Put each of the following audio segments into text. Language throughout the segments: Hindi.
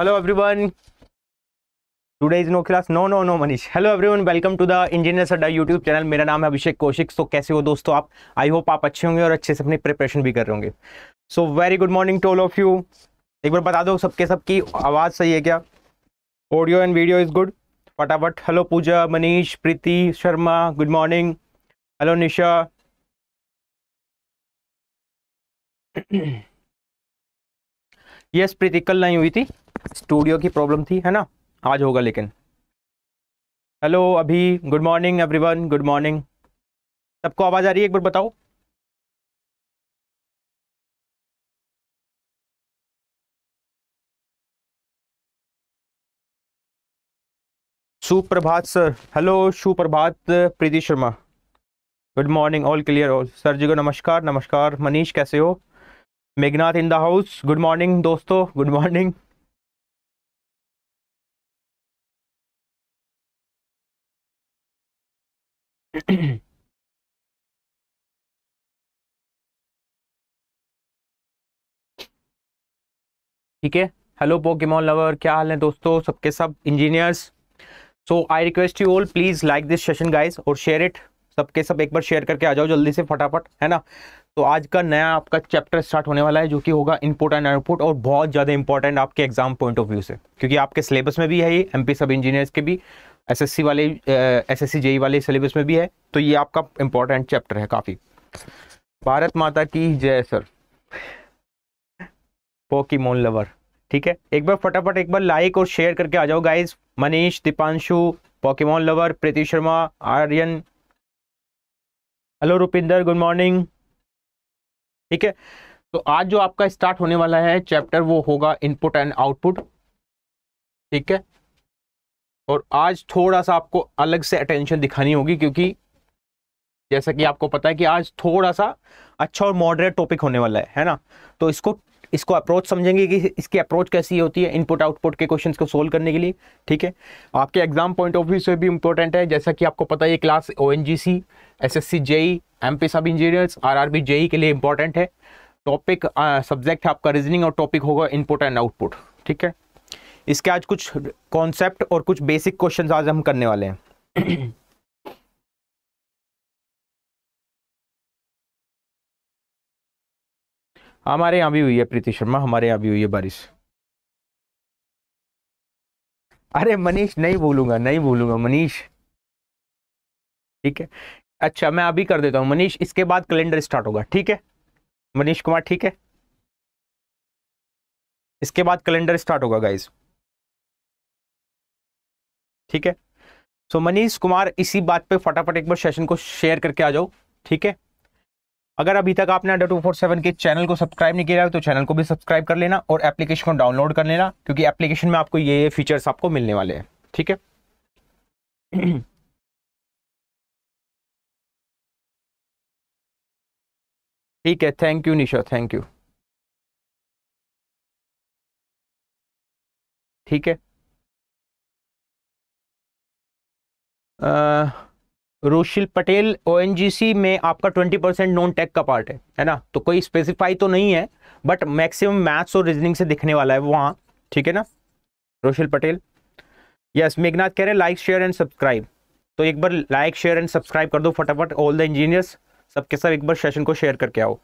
hello everyone today is no class no no no Manish hello everyone welcome to the engineer सड्डा यूट्यूब चैनल मेरा नाम है अभिषेक कौशिक सो कैसे हो दोस्तों आप आई होप आप अच्छे होंगे और अच्छे से अपनी प्रिपरेशन भी कर रहे होंगे so very good morning to all of you एक बार बता दो सबके सबकी आवाज़ सही है क्या audio and video is good फटाफट hello Pooja Manish Preeti Sharma good morning hello Nisha yes Preeti कल नहीं हुई थी स्टूडियो की प्रॉब्लम थी है ना आज होगा लेकिन हेलो अभी good morning everyone good morning सबको आवाज़ आ रही है एक बार बताओ सुप्रभात सर हेलो सुप्रभात Preeti Sharma good morning all clear all sir ji को नमस्कार नमस्कार मनीष कैसे हो Meghnath in the house good morning दोस्तों गुड मॉर्निंग ठीक है हेलो पोकेमोन लवर क्या हाल है दोस्तों सबके सब engineers so I request you all please like this session guys और शेयर इट सबके सब एक बार शेयर करके आ जाओ जल्दी से फटाफट है ना तो आज का नया आपका चैप्टर स्टार्ट होने वाला है जो कि होगा इनपुट एंड आउटपुट और बहुत ज़्यादा इंपॉर्टेंट आपके एग्जाम पॉइंट ऑफ व्यू से क्योंकि आपके सिलेबस में भी है ये एमपी सब इंजीनियर्स के भी एसएससी वाले एसएससी जेई वाले सिलेबस में भी है तो ये आपका इंपॉर्टेंट चैप्टर है काफ़ी भारत माता की जय सर मोन लवर ठीक है एक बार फटाफट एक बार लाइक और शेयर करके आ जाओ गाइज मनीष दीपांशु मोन लवर Preeti Sharma Aryan hello Rupinder good morning ठीक है तो आज जो आपका स्टार्ट होने वाला है चैप्टर वो होगा इनपुट एंड आउटपुट ठीक है और आज थोड़ा सा आपको अलग से अटेंशन दिखानी होगी क्योंकि जैसा कि आपको पता है कि आज थोड़ा सा अच्छा और मॉडरेट टॉपिक होने वाला है है ना तो इसको इसको अप्रोच समझेंगे कि इसकी अप्रोच कैसी होती है इनपुट आउटपुट के क्वेश्चंस को सोल्व करने के लिए ठीक है आपके एग्जाम पॉइंट ऑफ व्यू से भी इंपॉर्टेंट है जैसा कि आपको पता है ये class O N G C S S C JE M P sub engineers R R B JE के लिए इंपॉर्टेंट है टॉपिक सब्जेक्ट uh, है आपका रीजनिंग और टॉपिक होगा इनपुट एंड आउटपुट ठीक है इसके आज कुछ कॉन्सेप्ट और कुछ बेसिक क्वेश्चन आज हम करने वाले हैं हमारे यहां भी हुई है प्रीति शर्मा हमारे यहां भी हुई है बारिश अरे मनीष नहीं भूलूंगा नहीं भूलूंगा मनीष ठीक है अच्छा मैं अभी कर देता हूँ मनीष इसके बाद कैलेंडर स्टार्ट होगा ठीक है मनीष कुमार ठीक है इसके बाद कैलेंडर स्टार्ट होगा गाइज़ ठीक है सो so, मनीष कुमार इसी बात पे फटाफट एक बार सेशन को शेयर करके आ जाओ ठीक है अगर अभी तक आपने अंडर टू फोर सेवन के चैनल को सब्सक्राइब नहीं किया है तो चैनल को भी सब्सक्राइब कर लेना और एप्लीकेशन को डाउनलोड कर लेना क्योंकि एप्लीकेशन में आपको ये ये फीचर्स आपको मिलने वाले हैं ठीक है ठीक है thank you Nisha thank you ठीक है रोशिल पटेल ओ में आपका 20 परसेंट नॉन टेक का पार्ट है है ना तो कोई स्पेसिफाई तो नहीं है बट मैक्सिमम मैथ्स और रीजनिंग से दिखने वाला है वहाँ ठीक है ना रोशिल पटेल यस मेघनाथ कह रहे हैं लाइक शेयर एंड सब्सक्राइब तो एक बार लाइक शेयर एंड सब्सक्राइब कर दो फटाफट ऑल द इंजीनियर्स सबके सब एक बार सेशन को शेयर करके आओ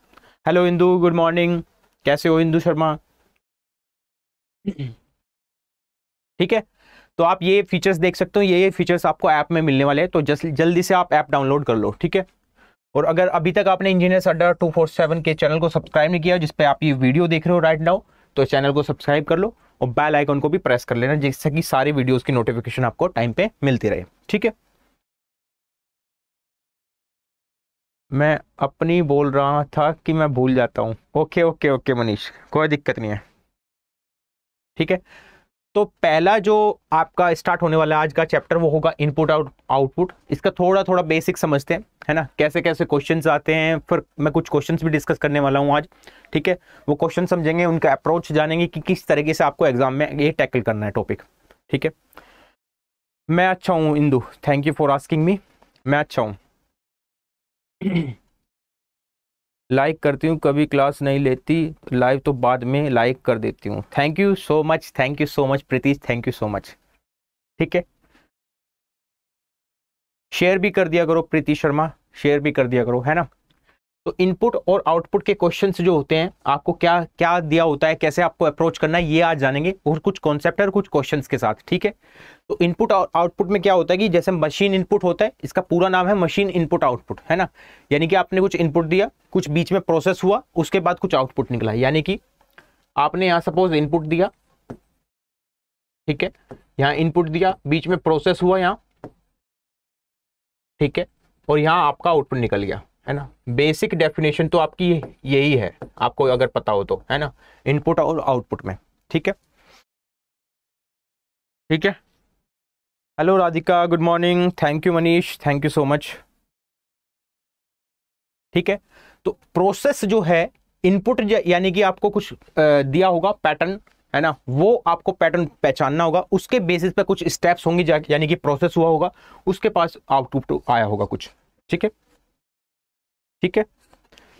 हेलो इंदू गुड मॉर्निंग कैसे हो इंदू शर्मा ठीक है तो आप ये फीचर्स देख सकते हो ये ये फीचर्स आपको ऐप में मिलने वाले हैं तो जस जल्दी से आप ऐप डाउनलोड कर लो ठीक है और अगर अभी तक आपने engineer Adda two four seven के चैनल को सब्सक्राइब नहीं किया जिसपे आप ये वीडियो देख रहे हो राइट नाउ तो चैनल को सब्सक्राइब कर लो और बेल आइकन को भी प्रेस कर लेना जिससे कि सारी वीडियोज की नोटिफिकेशन आपको टाइम पे मिलती रहे ठीक है मैं अपनी बोल रहा था कि मैं भूल जाता हूँ ओके ओके ओके मनीष कोई दिक्कत नहीं है ठीक है तो पहला जो आपका स्टार्ट होने वाला आज का चैप्टर वो होगा इनपुट आउट आउटपुट इसका थोड़ा थोड़ा बेसिक समझते हैं है ना कैसे कैसे क्वेश्चंस आते हैं फिर मैं कुछ क्वेश्चंस भी डिस्कस करने वाला हूँ आज ठीक है वो क्वेश्चन समझेंगे उनका अप्रोच जानेंगे कि किस तरीके से आपको एग्जाम में ये टैकल करना है टॉपिक ठीक है मैं अच्छा हूँ Indu thank you for asking me मैं अच्छा हूँ लाइक करती हूँ कभी क्लास नहीं लेती लाइव तो बाद में लाइक कर देती हूँ thank you so much thank you so much Preetish thank you so much ठीक है शेयर भी कर दिया करो प्रीति शर्मा शेयर भी कर दिया करो है ना तो इनपुट और आउटपुट के क्वेश्चन जो होते हैं आपको क्या क्या दिया होता है कैसे आपको अप्रोच करना है ये आज जानेंगे और कुछ कॉन्सेप्ट और कुछ क्वेश्चन के साथ ठीक है तो इनपुट और आउटपुट में क्या होता है कि जैसे मशीन इनपुट होता है इसका पूरा नाम है मशीन इनपुट आउटपुट है ना यानी कि आपने कुछ इनपुट दिया कुछ बीच में प्रोसेस हुआ उसके बाद कुछ आउटपुट निकला यानी कि आपने यहाँ सपोज इनपुट दिया ठीक है यहाँ इनपुट दिया बीच में प्रोसेस हुआ यहाँ ठीक है और यहाँ आपका आउटपुट निकल गया है ना बेसिक डेफिनेशन तो आपकी यही है आपको अगर पता हो तो है ना इनपुट और आउटपुट में ठीक है ठीक है hello Radhika good morning thank you Manish thank you so much ठीक है तो प्रोसेस जो है इनपुट यानी कि आपको कुछ दिया होगा पैटर्न है ना वो आपको पैटर्न पहचानना होगा उसके बेसिस पे कुछ स्टेप्स होंगे यानी कि प्रोसेस हुआ होगा उसके पास आउटपुट आया होगा कुछ ठीक है ठीक है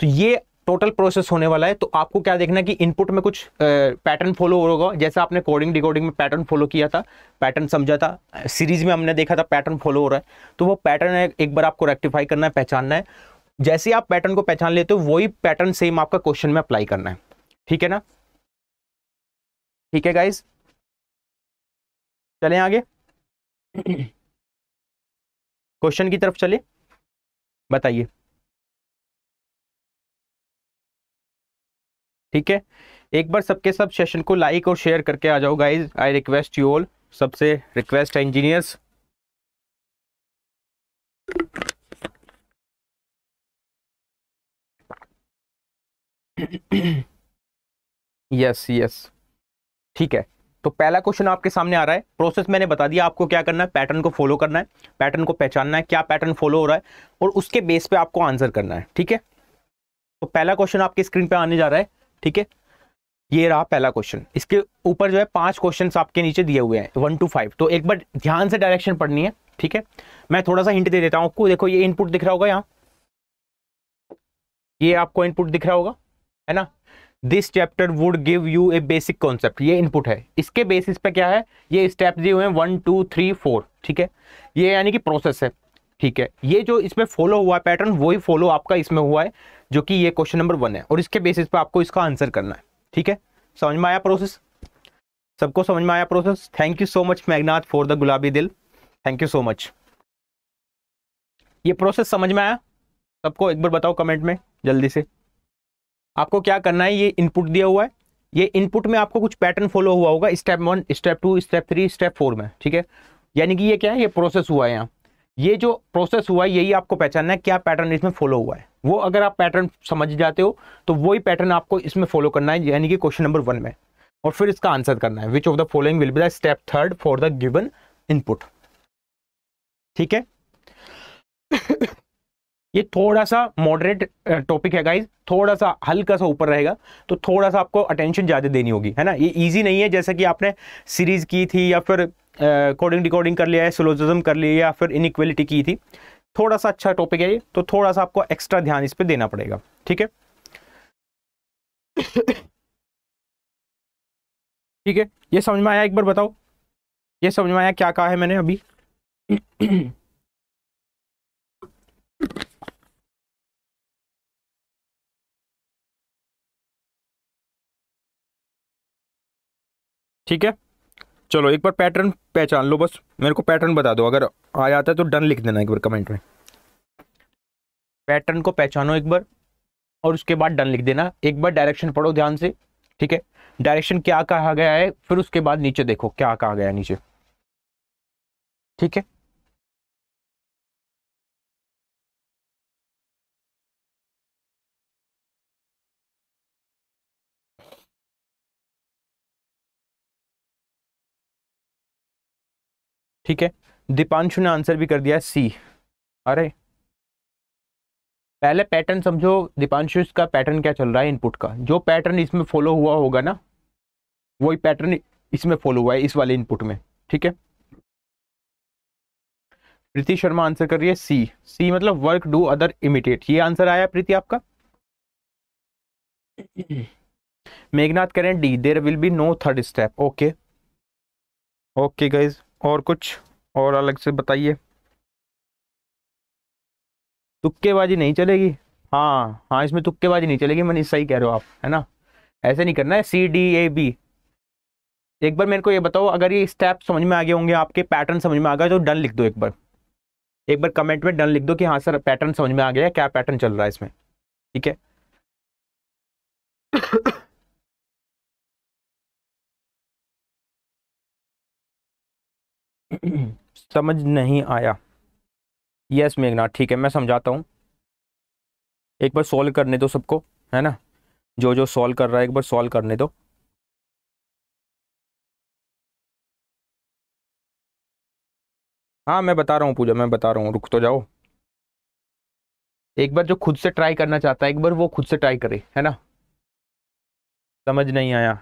तो ये टोटल प्रोसेस होने वाला है तो आपको क्या देखना है कि इनपुट में कुछ पैटर्न फॉलो होगा जैसे आपने कोडिंग डिकोडिंग में पैटर्न फॉलो किया था पैटर्न समझा था सीरीज में हमने देखा था पैटर्न फॉलो हो रहा है तो वो पैटर्न एक बार आपको रेक्टिफाई करना है पहचानना है जैसे आप पैटर्न को पहचान लेते हो वही पैटर्न सेम आपका क्वेश्चन में अप्लाई करना है ठीक है ना ठीक है गाइज चले आगे क्वेश्चन की तरफ चले बताइए ठीक है एक बार सबके सब सेशन को लाइक और शेयर करके आ जाओ guys I request you all सबसे रिक्वेस्ट है इंजीनियर्स यस यस ठीक है तो पहला क्वेश्चन आपके सामने आ रहा है प्रोसेस मैंने बता दिया आपको क्या करना है पैटर्न को फॉलो करना है पैटर्न को पहचानना है क्या पैटर्न फॉलो हो रहा है और उसके बेस पे आपको आंसर करना है ठीक है तो पहला क्वेश्चन आपके स्क्रीन पे आने जा रहा है ठीक है ये रहा पहला क्वेश्चन इसके ऊपर जो है पांच क्वेश्चन आपके नीचे दिए हुए हैं वन टू फाइव तो एक बार ध्यान से डायरेक्शन पढ़नी है ठीक है मैं थोड़ा सा हिंट दे देता हूं आपको देखो ये इनपुट दिख रहा होगा यहाँ ये आपको इनपुट दिख रहा होगा है ना this chapter would give you a basic concept ये इनपुट है इसके बेसिस पे क्या है ये स्टेप दिए हुए हैं वन टू थ्री फोर ठीक है ये यानी कि प्रोसेस है ठीक है ये जो इसमें फॉलो हुआ पैटर्न वही फॉलो आपका इसमें हुआ है जो कि ये क्वेश्चन नंबर वन है और इसके बेसिस पर आपको इसका आंसर करना है ठीक है समझ में आया प्रोसेस सबको समझ में आया process thank you so much Magnath for the गुलाबी दिल थैंक यू सो मच ये प्रोसेस समझ में आया सबको एक बार बताओ कमेंट में जल्दी से आपको क्या करना है ये इनपुट दिया हुआ है ये इनपुट में आपको कुछ पैटर्न फॉलो हुआ होगा step one step two step three step four में ठीक है यानी कि ये क्या है ये प्रोसेस हुआ है यहाँ ये जो प्रोसेस हुआ है यही आपको पहचानना है क्या पैटर्न इसमें फॉलो हुआ है वो अगर आप पैटर्न समझ जाते हो तो वही पैटर्न आपको इसमें फॉलो करना है यानी कि क्वेश्चन नंबर वन में और फिर इसका आंसर करना है which of the following will be the step third for the given input ठीक है ये थोड़ा सा मॉडरेट टॉपिक है गाइज थोड़ा सा हल्का सा ऊपर रहेगा तो थोड़ा सा आपको अटेंशन ज़्यादा देनी होगी है ना ये इजी नहीं है जैसे कि आपने सीरीज़ की थी या फिर कोडिंग डिकोडिंग कर लिया है सिलोजिज्म कर लिया या फिर इनिक्वेलिटी की थी थोड़ा सा अच्छा टॉपिक है ये तो थोड़ा सा आपको एक्स्ट्रा ध्यान इस पर देना पड़ेगा ठीक है ठीक है ये समझ में आया एक बार बताओ ये समझ में आया क्या कहा है मैंने अभी ठीक है चलो एक बार पैटर्न पहचान लो बस मेरे को पैटर्न बता दो अगर आ जाता है तो डन लिख देना एक बार कमेंट में पैटर्न को पहचानो एक बार और उसके बाद डन लिख देना एक बार डायरेक्शन पढ़ो ध्यान से ठीक है डायरेक्शन क्या कहा गया है फिर उसके बाद नीचे देखो क्या कहा गया नीचे ठीक है ठीक है दीपांशु ने आंसर भी कर दिया सी अरे पहले पैटर्न समझो दीपांशु का पैटर्न क्या चल रहा है इनपुट का जो पैटर्न इसमें फॉलो हुआ होगा ना वही पैटर्न इसमें फॉलो हुआ है इस वाले इनपुट में ठीक है प्रीति शर्मा आंसर कर रही है सी सी मतलब वर्क डू अदर इमिटेट ये आंसर आया प्रीति आपका मेघनाथ करें the there will be no third step okay okay guys और कुछ और अलग से बताइए तुक्केबाजी नहीं चलेगी हाँ हाँ इसमें तुक्केबाजी नहीं चलेगी मनीष सही कह रहे हो आप है ना ऐसे नहीं करना है सी डी ए बी एक बार मेरे को ये बताओ अगर ये स्टेप समझ में आ गए होंगे आपके पैटर्न समझ में आ गया तो डन लिख दो एक बार एक बार कमेंट में डन लिख दो कि हाँ सर पैटर्न समझ में आ गया क्या पैटर्न चल रहा है इसमें ठीक है समझ नहीं आया यस मेघनाथ ठीक है मैं समझाता हूँ एक बार सॉल्व करने दो सबको है ना जो जो सॉल्व कर रहा है एक बार सॉल्व करने दो हाँ मैं बता रहा हूँ पूजा मैं बता रहा हूँ रुक तो जाओ एक बार जो खुद से ट्राई करना चाहता है एक बार वो खुद से ट्राई करे है ना समझ नहीं आया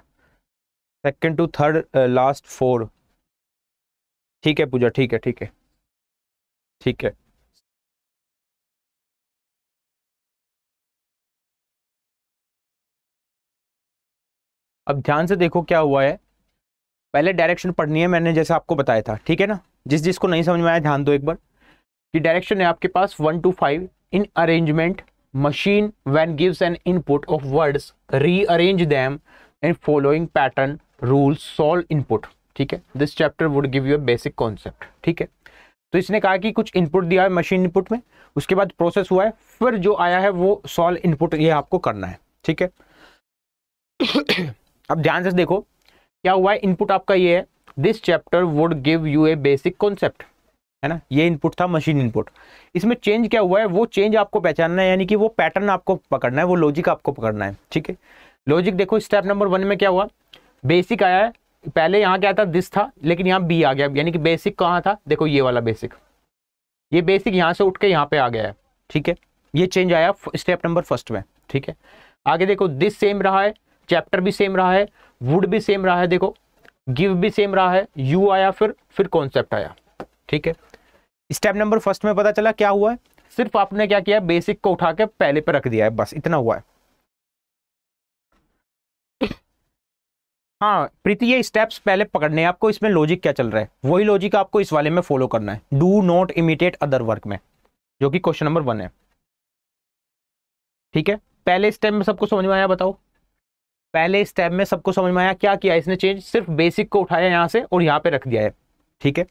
second to third last four ठीक है पूजा ठीक है ठीक है ठीक है अब ध्यान से देखो क्या हुआ है पहले डायरेक्शन पढ़नी है मैंने जैसे आपको बताया था ठीक है ना जिस जिसको नहीं समझ में आया ध्यान दो एक बार कि डायरेक्शन है आपके पास one two five in arrangement machine when gives an input of words rearrange them in following pattern rules solve input ठीक है this chapter would give you a basic concept ठीक है तो इसने कहा कि कुछ इनपुट दिया है मशीन इनपुट में उसके बाद प्रोसेस हुआ है फिर जो आया है वो सॉल्व इनपुट ये आपको करना है ठीक है अब ध्यान से देखो क्या हुआ है इनपुट आपका ये है this chapter would give you a basic concept है ना ये इनपुट था मशीन इनपुट इसमें चेंज क्या हुआ है वो चेंज आपको पहचानना है यानी कि वो पैटर्न आपको पकड़ना है वो लॉजिक आपको पकड़ना है ठीक है लॉजिक देखो स्टेप नंबर वन में क्या हुआ बेसिक आया है पहले यहां क्या था दिस था लेकिन यहां बी आ गया यानी कि बेसिक कहां था देखो ये वाला बेसिक ये बेसिक यहां से उठ के यहां पे आ गया है ठीक है ये चेंज आया स्टेप नंबर फर्स्ट में ठीक है आगे देखो दिस सेम रहा है चैप्टर भी सेम रहा है वुड भी सेम रहा है देखो गिव भी सेम रहा है यू आया फिर फिर कॉन्सेप्ट आया ठीक है स्टेप नंबर फर्स्ट में पता चला क्या हुआ है सिर्फ आपने क्या किया बेसिक को उठा के पहले पे रख दिया है बस इतना हुआ है हाँ प्रीति ये स्टेप्स पहले पकड़ने हैं आपको इसमें लॉजिक क्या चल रहा है वही लॉजिक आपको इस वाले में फॉलो करना है do not imitate other work में जो कि क्वेश्चन नंबर वन है ठीक है पहले स्टेप में सबको समझ में आया बताओ पहले स्टेप में सबको समझ में आया क्या किया इसने चेंज सिर्फ बेसिक को उठाया यहाँ से और यहाँ पे रख दिया है ठीक है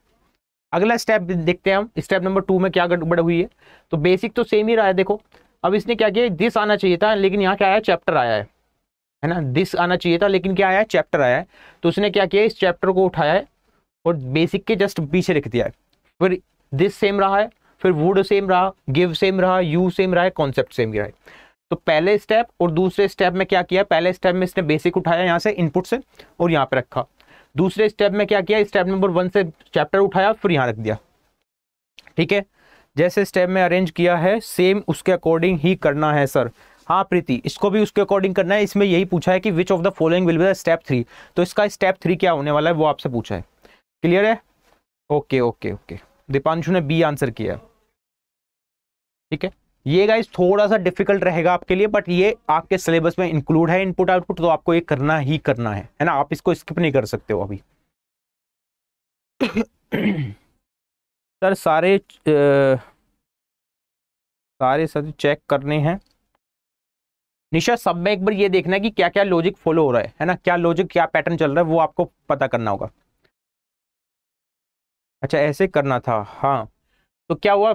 अगला स्टेप देखते हैं हम स्टेप नंबर टू में क्या गड़बड़ हुई है तो बेसिक तो सेम ही रहा है देखो अब इसने क्या किया दिस आना चाहिए था लेकिन यहाँ क्या आया चैप्टर आया है है ना दिस आना चाहिए था लेकिन क्या आया चैप्टर आया है तो उसने क्या किया इस चैप्टर को उठाया है और बेसिक के जस्ट पीछे रख दिया है फिर दिस सेम रहा है फिर वुड सेम रहा गिव सेम रहा यू सेम रहा है कॉन्सेप्ट सेम रहा है तो पहले स्टेप और दूसरे स्टेप में क्या किया पहले स्टेप में इसने बेसिक उठाया यहाँ से इनपुट से और यहाँ पे रखा दूसरे स्टेप में क्या किया स्टेप नंबर वन से चैप्टर उठाया फिर यहाँ रख दिया ठीक है जैसे स्टेप में अरेंज किया है सेम उसके अकॉर्डिंग ही करना है सर हाँ प्रीति इसको भी उसके अकॉर्डिंग करना है इसमें यही पूछा है कि which of the following will be the step three तो इसका स्टेप थ्री क्या होने वाला है वो आपसे पूछा है क्लियर है ओके ओके ओके दीपांशु ने बी आंसर किया ठीक है ये गाइज थोड़ा सा डिफिकल्ट रहेगा आपके लिए बट ये आपके सिलेबस में इंक्लूड है इनपुट आउटपुट तो आपको ये करना ही करना है है ना आप इसको स्किप नहीं कर सकते हो अभी सर सारे आ, सारे सर चेक करने हैं निशा सब में एक बार ये देखना है कि क्या क्या लॉजिक फॉलो हो रहा है है ना क्या लॉजिक क्या पैटर्न चल रहा है वो आपको पता करना होगा अच्छा ऐसे करना था हाँ तो क्या हुआ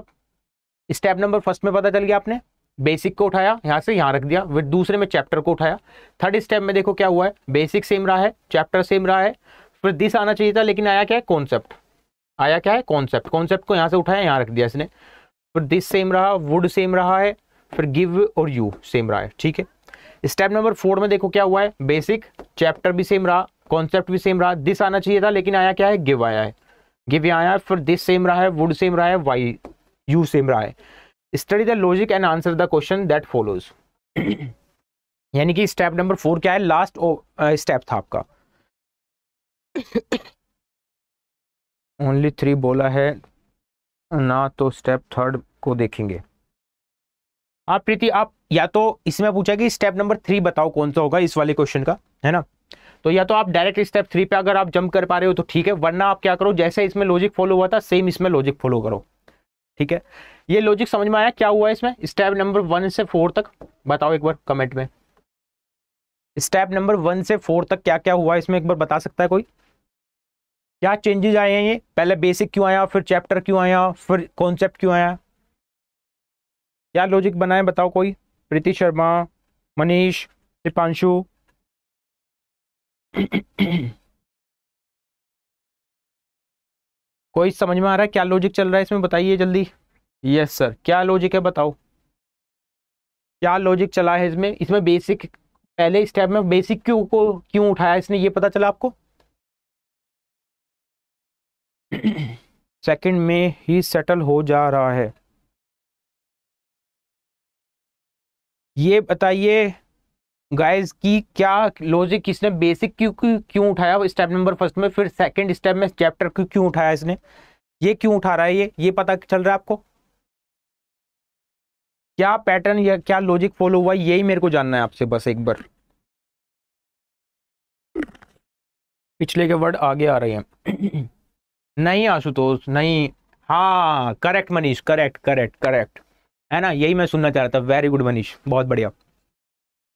स्टेप नंबर फर्स्ट में पता चल गया आपने बेसिक को उठाया यहाँ से यहाँ रख दिया फिर दूसरे में चैप्टर को उठाया थर्ड स्टेप में देखो क्या हुआ है बेसिक सेम रहा है चैप्टर सेम रहा है फिर दिस आना चाहिए था लेकिन आया क्या है कॉन्सेप्ट आया क्या है कॉन्सेप्ट कॉन्सेप्ट को यहाँ से उठाया यहाँ रख दिया इसने फिर दिस सेम रहा वुड सेम रहा है फिर गिव और यू सेम रहा है ठीक है स्टेप नंबर फोर में देखो क्या हुआ है बेसिक चैप्टर भी सेम रहा कॉन्सेप्ट भी सेम रहा दिस आना चाहिए था लेकिन आया क्या है गिव आया है गिव यहाँ आया फिर दिस सेम रहा है वुड सेम रहा है वाई यू सेम रहा है study the logic and answer the question that follows यानी कि स्टेप नंबर फोर क्या है लास्ट स्टेप था आपका ओनली थ्री बोला है ना तो स्टेप थर्ड को देखेंगे आप प्रीति आप या तो इसमें पूछा कि स्टेप नंबर थ्री बताओ कौन सा होगा इस वाले क्वेश्चन का है ना तो या तो आप डायरेक्ट स्टेप थ्री पे अगर आप जंप कर पा रहे हो तो ठीक है वरना आप क्या करो जैसे इसमें लॉजिक फॉलो हुआ था सेम इसमें लॉजिक फॉलो करो ठीक है ये लॉजिक समझ में आया क्या हुआ इसमें स्टेप नंबर वन से फोर तक बताओ एक बार कमेंट में स्टेप नंबर वन से फोर तक क्या क्या हुआ इसमें एक बार बता सकता है कोई क्या चेंजेस आए हैं ये पहले बेसिक क्यों आया फिर चैप्टर क्यों आया फिर कॉन्सेप्ट क्यों आया क्या लॉजिक बनाए बताओ कोई प्रीति शर्मा मनीष दीपांशु कोई समझ में आ रहा है क्या लॉजिक चल रहा है इसमें बताइए जल्दी यस सर क्या लॉजिक है बताओ क्या लॉजिक चला है इसमें इसमें बेसिक पहले स्टेप में बेसिक क्यों को क्यों उठाया इसने ये पता चला आपको सेकंड में ही सेटल हो जा रहा है ये बताइए गाइस कि क्या लॉजिक किसने बेसिक क्यों क्यों उठाया स्टेप नंबर फर्स्ट में फिर सेकंड स्टेप में चैप्टर क्यों क्यों उठाया इसने ये क्यों उठा रहा है ये ये पता चल रहा है आपको क्या पैटर्न या क्या लॉजिक फॉलो हुआ यही मेरे को जानना है आपसे बस एक बार पिछले के वर्ड आगे आ रहे हैं नहीं आशुतोष नहीं हाँ correct Manish correct correct correct है ना यही मैं सुनना चाह रहा था वेरी गुड मनीष बहुत बढ़िया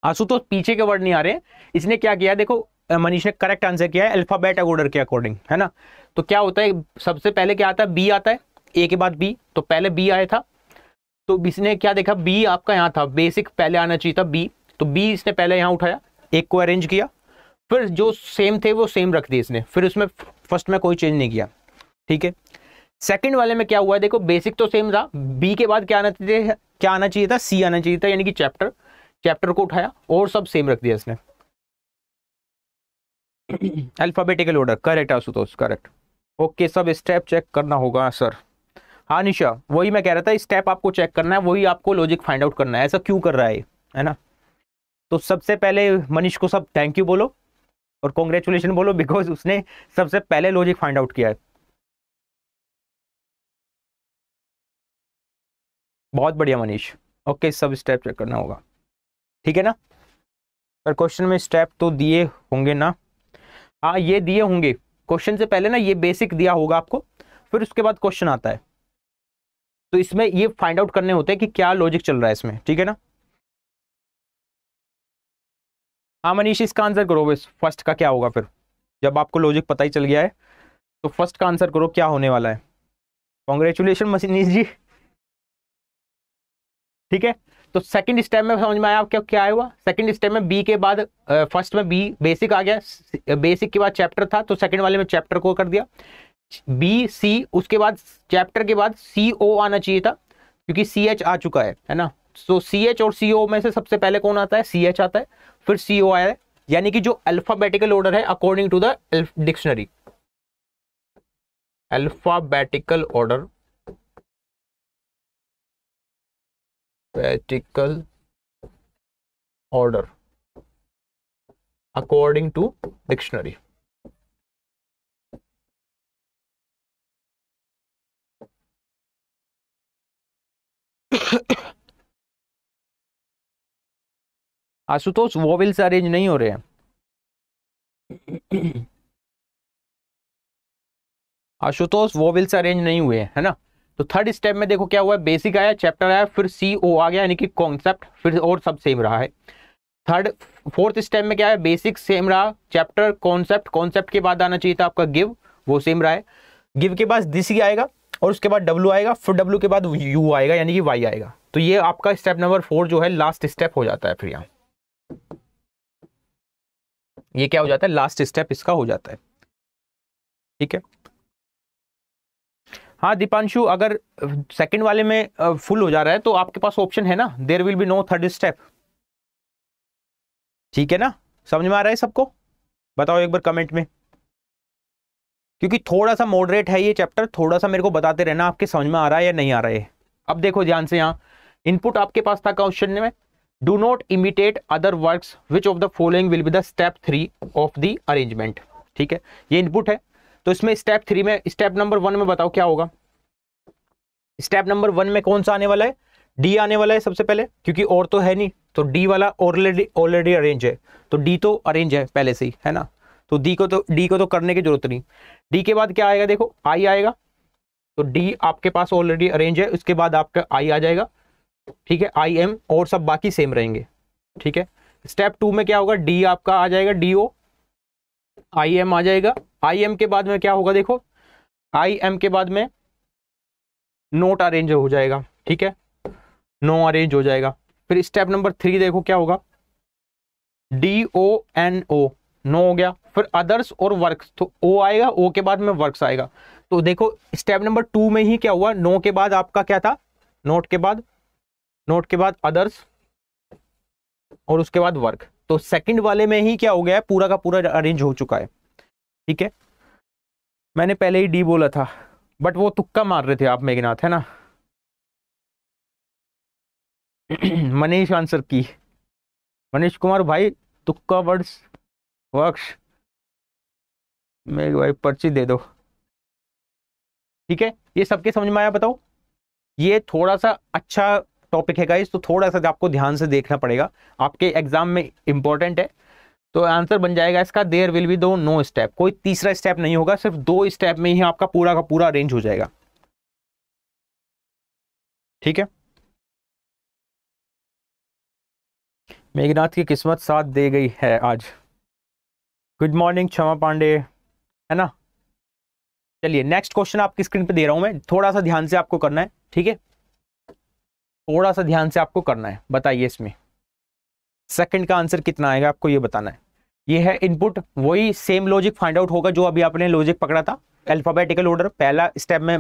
आशुतोष पीछे के वर्ड नहीं आ रहे इसने क्या किया देखो मनीष ने करेक्ट आंसर किया है अल्फाबेट ऑर्डर के अकॉर्डिंग है ना तो क्या होता है सबसे पहले क्या आता है बी आता है ए के बाद बी तो पहले बी आया था तो इसने क्या देखा बी आपका यहाँ था बेसिक पहले आना चाहिए था बी तो बी इसने पहले यहाँ उठाया एक को अरेंज किया फिर जो सेम थे वो सेम रख दिए इसने फिर उसमें फर्स्ट में कोई चेंज नहीं किया ठीक है सेकंड वाले में क्या हुआ है देखो बेसिक तो सेम था बी के बाद क्या आना चाहिए क्या आना चाहिए था सी आना चाहिए था यानी कि चैप्टर चैप्टर को उठाया और सब सेम रख दिया इसने alphabetical order correct Ashutosh correct okay सब स्टेप चेक करना होगा सर हाँ निशा वही मैं कह रहा था स्टेप आपको चेक करना है वही आपको लॉजिक फाइंड आउट करना है ऐसा क्यों कर रहा है है ना तो सबसे पहले मनीष को सब थैंक यू बोलो और कॉन्ग्रेचुलेशन बोलो बिकॉज उसने सबसे पहले लॉजिक फाइंड आउट किया है बहुत बढ़िया मनीष ओके सब स्टेप चेक करना होगा ठीक है ना पर क्वेश्चन में स्टेप तो दिए होंगे ना हाँ ये दिए होंगे क्वेश्चन से पहले ना ये बेसिक दिया होगा आपको फिर उसके बाद क्वेश्चन आता है तो इसमें ये फाइंड आउट करने होते हैं कि क्या लॉजिक चल रहा है इसमें ठीक है ना हाँ मनीष इसका आंसर करो बस फर्स्ट का क्या होगा फिर जब आपको लॉजिक पता ही चल गया है तो फर्स्ट का आंसर करो क्या होने वाला है कॉन्ग्रेचुलेशन मनीष जी ठीक है तो सेकंड स्टेप में समझ में आया आपको क्या हुआ सेकंड स्टेप में बी के बाद फर्स्ट में बी बेसिक आ गया बेसिक के बाद चैप्टर था तो सेकंड वाले में चैप्टर को कर दिया बी सी उसके बाद चैप्टर के बाद सी ओ आना चाहिए था क्योंकि सी एच आ चुका है है ना सो सी एच और सी ओ में से सबसे पहले कौन आता है सी एच आता है फिर सी ओ आया है यानी कि जो अल्फाबेटिकल ऑर्डर है according to the dictionary alphabetical order alphabetical order according to dictionary Ashutosh vowels arrange नहीं हो रहे हैं आशुतोष वॉविल्स अरेंज नहीं हुए है ना तो थर्ड स्टेप में देखो क्या हुआ है बेसिक आया चैप्टर आया फिर सी ओ आ गया यानी कि कॉन्सेप्ट फिर और सब सेम रहा है थर्ड फोर्थ स्टेप में क्या है बेसिक सेम रहा चैप्टर कॉन्सेप्ट कॉन्सेप्ट के बाद आना चाहिए था आपका गिव वो सेम रहा है गिव के पास दिस ही आएगा और उसके बाद डब्ल्यू आएगा फिर डब्ल्यू के बाद यू आएगा यानी कि वाई आएगा तो ये आपका स्टेप नंबर फोर जो है लास्ट स्टेप हो जाता है फिर यहाँ ये क्या हो जाता है लास्ट स्टेप इसका हो जाता है ठीक है हाँ दीपांशु अगर सेकंड वाले में फुल हो जा रहा है तो आपके पास ऑप्शन है ना there will be no third step ठीक है ना समझ में आ रहा है सबको बताओ एक बार कमेंट में क्योंकि थोड़ा सा मॉडरेट है ये चैप्टर थोड़ा सा मेरे को बताते रहना आपके समझ में आ रहा है या नहीं आ रहा है अब देखो ध्यान से यहाँ इनपुट आपके पास था क्वेश्चन में do not imitate other works which of the following will be the step three of the arrangement ठीक है ये इनपुट है तो इसमें स्टेप थ्री में स्टेप नंबर वन में बताओ क्या होगा स्टेप नंबर वन में कौन सा आने वाला है डी आने वाला है सबसे पहले क्योंकि और तो है नहीं तो डी वाला ऑलरेडी ऑलरेडी अरेंज है तो डी तो अरेंज है पहले से ही है ना तो डी को तो डी को तो करने की जरूरत नहीं डी के बाद क्या आएगा देखो आई आएगा तो डी आपके पास ऑलरेडी अरेंज है उसके बाद आपका आई आ जाएगा ठीक है आई एम और सब बाकी सेम रहेंगे ठीक है स्टेप टू में क्या होगा डी आपका आ जाएगा डी ओ आई एम आ जाएगा आई एम के बाद में क्या होगा देखो आई एम के बाद में नोट अरेंज हो जाएगा ठीक है नो अरेंज हो जाएगा फिर स्टेप नंबर थ्री देखो क्या होगा D O N O no हो गया फिर अदर्स और वर्क्स तो ओ आएगा ओ के बाद में वर्क्स आएगा तो देखो स्टेप नंबर टू में ही क्या हुआ नो के बाद आपका क्या था नोट के बाद नोट के बाद अदर्स और उसके बाद वर्क तो सेकंड वाले में ही क्या हो गया है पूरा का पूरा अरेंज हो चुका है ठीक है मैंने पहले ही डी बोला था बट वो तुक्का मार रहे थे आप मेघनाथ है ना मनीष आंसर की मनीष कुमार भाई तुक्का वर्ड्स वर्क्स मेघ भाई पर्ची दे दो ठीक है ये सबके समझ में आया बताओ ये थोड़ा सा अच्छा टॉपिक है गाइस तो थोड़ा सा आपको ध्यान से देखना पड़ेगा आपके एग्जाम में इंपॉर्टेंट है तो आंसर बन जाएगा इसका देयर विल बी दो नो स्टेप कोई तीसरा स्टेप नहीं होगा सिर्फ दो स्टेप में ही आपका पूरा का पूरा अरेंज हो जाएगा ठीक है मेघनाथ की किस्मत साथ दे गई है आज गुड मॉर्निंग क्षमा पांडे है ना चलिए नेक्स्ट क्वेश्चन आपकी स्क्रीन पे दे रहा हूं मैं थोड़ा सा ध्यान से आपको करना है ठीक है थोड़ा सा ध्यान से आपको करना है बताइए इसमें सेकंड का आंसर कितना आएगा आपको ये बताना है ये है इनपुट वही सेम लॉजिक फाइंड आउट होगा जो अभी आपने लॉजिक पकड़ा था अल्फाबेटिकल ऑर्डर पहला स्टेप में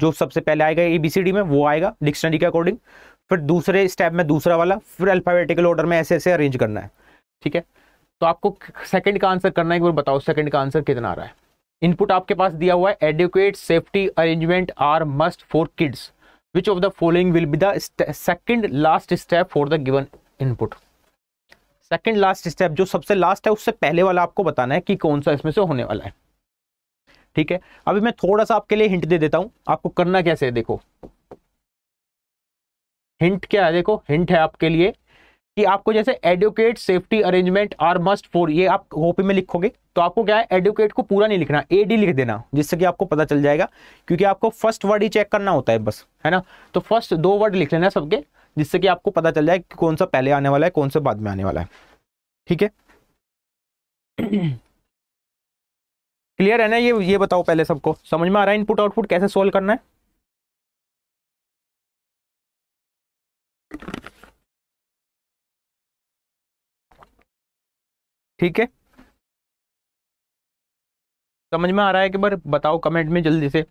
जो सबसे पहले आएगा ए बी सी डी में वो आएगा डिक्शनरी के अकॉर्डिंग फिर दूसरे स्टेप में दूसरा वाला फिर अल्फाबेटिकल ऑर्डर में ऐसे ऐसे अरेंज करना है ठीक है तो आपको सेकंड का आंसर करना है एक बार बताओ सेकंड का आंसर कितना आ रहा है इनपुट आपके पास दिया हुआ है educate safety arrangement are must for kids which of the following will be the second last step for the given input second last step जो सबसे लास्ट है उससे पहले वाला आपको बताना है कि कौन सा इसमें से होने वाला है ठीक है अभी मैं थोड़ा सा आपके लिए हिंट दे देता हूं आपको करना कैसे है देखो हिंट क्या है देखो हिंट है आपके लिए कि आपको जैसे educate safety arrangement are must for ये आप कॉपी में लिखोगे तो आपको क्या है एडुकेट को पूरा नहीं लिखना ए डी लिख देना जिससे कि आपको पता चल जाएगा क्योंकि आपको फर्स्ट वर्ड ही चेक करना होता है बस है ना तो फर्स्ट दो वर्ड लिख लेना सबके जिससे कि आपको पता चल जाए कि कौन सा पहले आने वाला है कौन सा बाद में आने वाला है ठीक है क्लियर है ना ये ये बताओ पहले सबको समझ में आ रहा है इनपुट आउटपुट कैसे सोल्व करना है ठीक है समझ में आ रहा है कि बार बताओ कमेंट में जल्दी से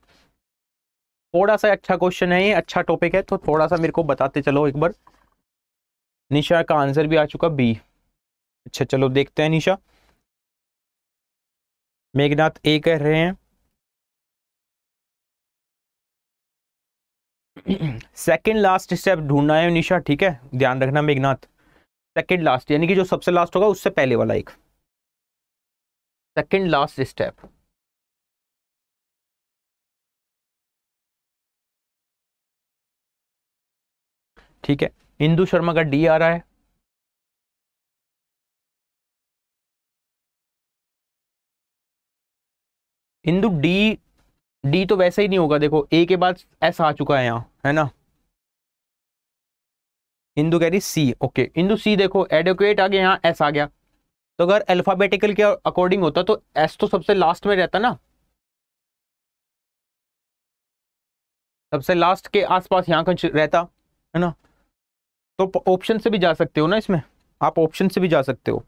थोड़ा सा अच्छा क्वेश्चन है ये अच्छा टॉपिक है तो थोड़ा सा मेरे को बताते चलो एक बार निशा का आंसर भी आ चुका बी अच्छा चलो देखते हैं निशा मेघनाथ ए कह रहे हैं सेकंड लास्ट स्टेप ढूंढना है निशा ठीक है ध्यान रखना मेघनाथ सेकेंड लास्ट यानी कि जो सबसे लास्ट होगा उससे पहले वाला एक सेकेंड लास्ट स्टेप ठीक है इंदु शर्मा का डी आ रहा है इंदु डी डी तो वैसे ही नहीं होगा देखो ए के बाद एस आ चुका है यहाँ है ना इंदू कह रही सी ओके इंदू सी देखो एडोकेट आ गया यहाँ एस आ गया तो अगर अल्फाबेटिकल के अकॉर्डिंग होता तो एस तो सबसे लास्ट में रहता ना सबसे लास्ट के आसपास यहाँ का रहता है ना तो ऑप्शन से भी जा सकते हो ना इसमें आप ऑप्शन से भी जा सकते हो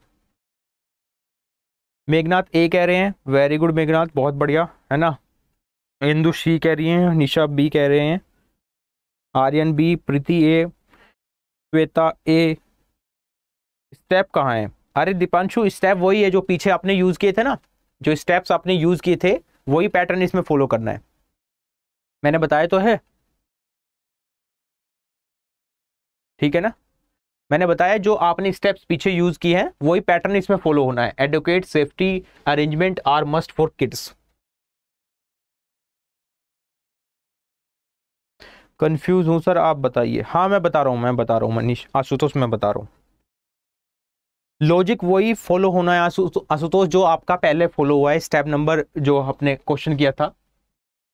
मेघनाथ ए कह रहे हैं वेरी गुड मेघनाथ बहुत बढ़िया है ना इंदु सी कह रही हैं निशा बी कह रहे हैं Aryan B Preeti A Shweta A step कहाँ है अरे दीपांशु स्टेप वही है जो पीछे आपने यूज किए थे ना जो स्टेप्स आपने यूज किए थे वही पैटर्न इसमें फॉलो करना है मैंने बताया तो है ठीक है ना मैंने बताया जो आपने स्टेप्स पीछे यूज किए हैं वही पैटर्न इसमें फॉलो होना है advocate safety arrangement are must for kids confuse हूँ सर आप बताइए हाँ मैं बता रहा हूँ मैं बता रहा हूँ मनीष आशुतोष मैं बता रहा हूँ लॉजिक वही फॉलो होना है आशुतोष जो आपका पहले फॉलो हुआ है स्टेप नंबर जो आपने क्वेश्चन किया था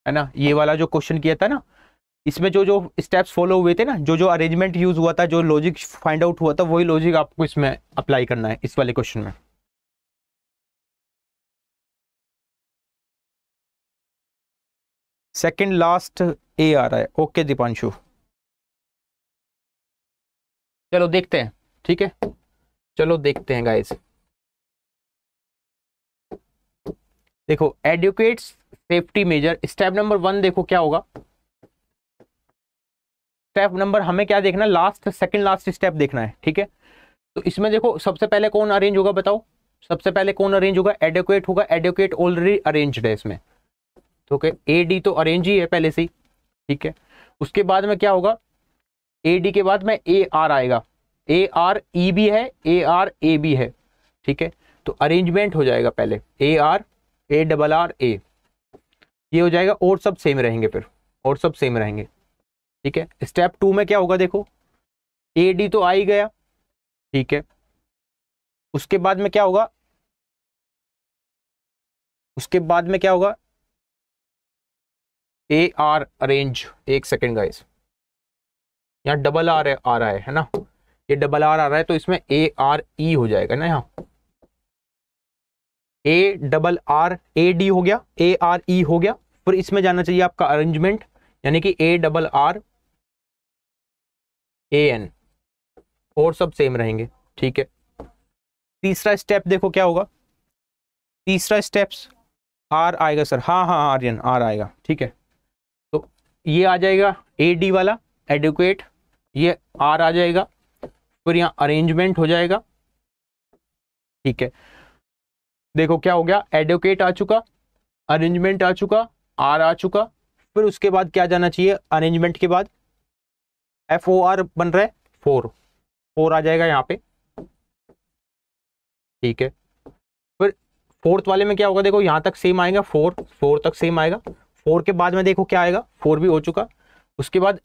है ना ये वाला जो क्वेश्चन किया था ना इसमें जो जो स्टेप्स फॉलो हुए थे ना जो जो अरेंजमेंट यूज हुआ था जो लॉजिक फाइंड आउट हुआ था वही लॉजिक आपको इसमें अप्लाई करना है इस वाले क्वेश्चन में सेकंड लास्ट ए आ रहा है ओके दीपांशु चलो देखते हैं ठीक है चलो देखते हैं गाइस देखो educate safety measure step number one देखो क्या होगा स्टेप नंबर हमें क्या देखना है लास्ट सेकंड लास्ट स्टेप देखना है ठीक है तो इसमें देखो सबसे पहले कौन अरेंज होगा बताओ सबसे पहले कौन अरेंज होगा एडुकेट होगा एडुकेट ऑलरेडी अरेंज्ड है इसमें तो ए डी तो अरेंज ही है पहले से ही ठीक है उसके बाद में क्या होगा ए डी के बाद में ए आर आएगा ए आर ई बी है ए आर ए बी है ठीक है तो अरेंजमेंट हो जाएगा पहले A R A double R A ये हो जाएगा और सब सेम रहेंगे फिर और सब सेम रहेंगे ठीक है स्टेप टू में क्या होगा देखो ए डी तो आ ही गया ठीक है उसके बाद में क्या होगा उसके बाद में क्या होगा ए आर अरेंज एक सेकेंड गाइस यहाँ डबल आर आ रहा है है ना ये डबल आर आ रहा है तो इसमें ए आर ई हो जाएगा ना यहाँ A double R A D हो गया ए आर ई हो गया फिर इसमें जाना चाहिए आपका अरेंजमेंट यानी कि A double R A N और सब सेम रहेंगे ठीक है तीसरा स्टेप देखो क्या होगा तीसरा स्टेप्स आर आएगा सर हाँ हाँ आर्यन आर आएगा ठीक है ये आ जाएगा ए डी वाला एडुकेट ये आर आ जाएगा फिर यहाँ अरेंजमेंट हो जाएगा ठीक है देखो क्या हो गया एडुकेट आ चुका अरेंजमेंट आ चुका आर आ चुका फिर उसके बाद क्या जाना चाहिए अरेंजमेंट के बाद एफ ओ आर बन रहा है फोर फोर आ जाएगा यहाँ पे ठीक है फिर फोर्थ वाले में क्या होगा देखो यहाँ तक सेम आएगा फोर फोर तक सेम आएगा फोर के बाद में देखो क्या आएगा फोर भी हो चुका उसके बाद